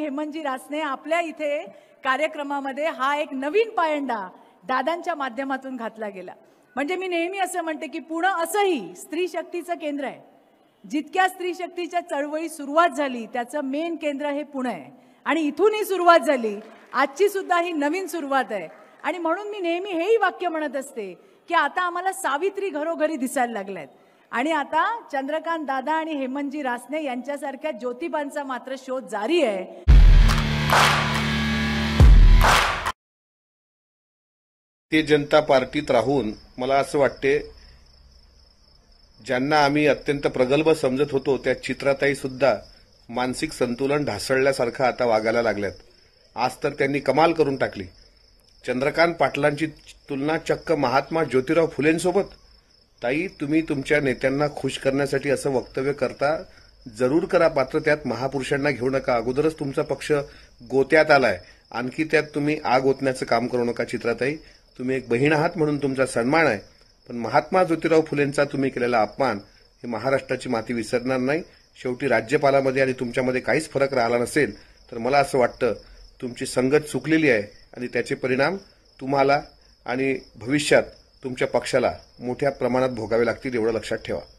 हेमंतजी रासने आपल्या इथे कार्यक्रमामध्ये हा एक नवीन पायंडा दादांच्या माध्यमातून घातला गेला म्हणजे मी नेहमी असं म्हणते की पुणे असंही स्त्री शक्तीचं केंद्र आहे जितक्या स्त्री शक्तीच्या चळवळी सुरुवात झाली त्याचं मेन केंद्र हे पुणे आहे आणि इथून ही सुरुवात झाली आजची सुद्धा ही नवीन सुरुवात आहे आणि म्हणून मी नेहमी हेही वाक्य म्हणत असते की आता आम्हाला सावित्री घरोघरी दिसायला लागल्या आणि आता चंद्रकांत दादा आणि हेमंतजी रासने यांच्यासारख्या ज्योतिबांचा मात्र शोध जारी आहे ते जनता पार्टीत राहून मला असं वाटते ज्यांना आम्ही अत्यंत प्रगल्भ समजत होतो त्या चित्राताई सुद्धा मानसिक संतुलन ढासळल्यासारखं आता वागायला लागल्यात आज तर त्यांनी कमाल करून टाकली चंद्रकांत पाटलांची तुलना चक्क महात्मा ज्योतिराव फुलेंसोबत ताई तुम्ही तुमच्या नेत्यांना खुश करण्यासाठी असं वक्तव्य करता जरूर करा पात्र त्यात महापुरुषांना घेऊ नका अगोदरच तुमचा पक्ष गोत्यात आलाय आणखी त्यात तुम्ही आग ओतण्याचं काम करू नका चित्राताई तुम्ही एक बहीण आहात म्हणून तुमचा सन्मान आहे पण महात्मा ज्योतिराव फुलेंचा तुम्ही केलेला अपमान हे महाराष्ट्राची माती विसरणार नाही शेवटी राज्यपालामध्ये आणि तुमच्यामध्ये काहीच फरक राहिला नसेल तर मला असं वाटतं तुमची संगत चुकलेली आहे आणि त्याचे परिणाम तुम्हाला आणि भविष्यात तुमच्या पक्षाला मोठ्या प्रमाणात भोगावे लागतील एवढं लक्षात ठेवा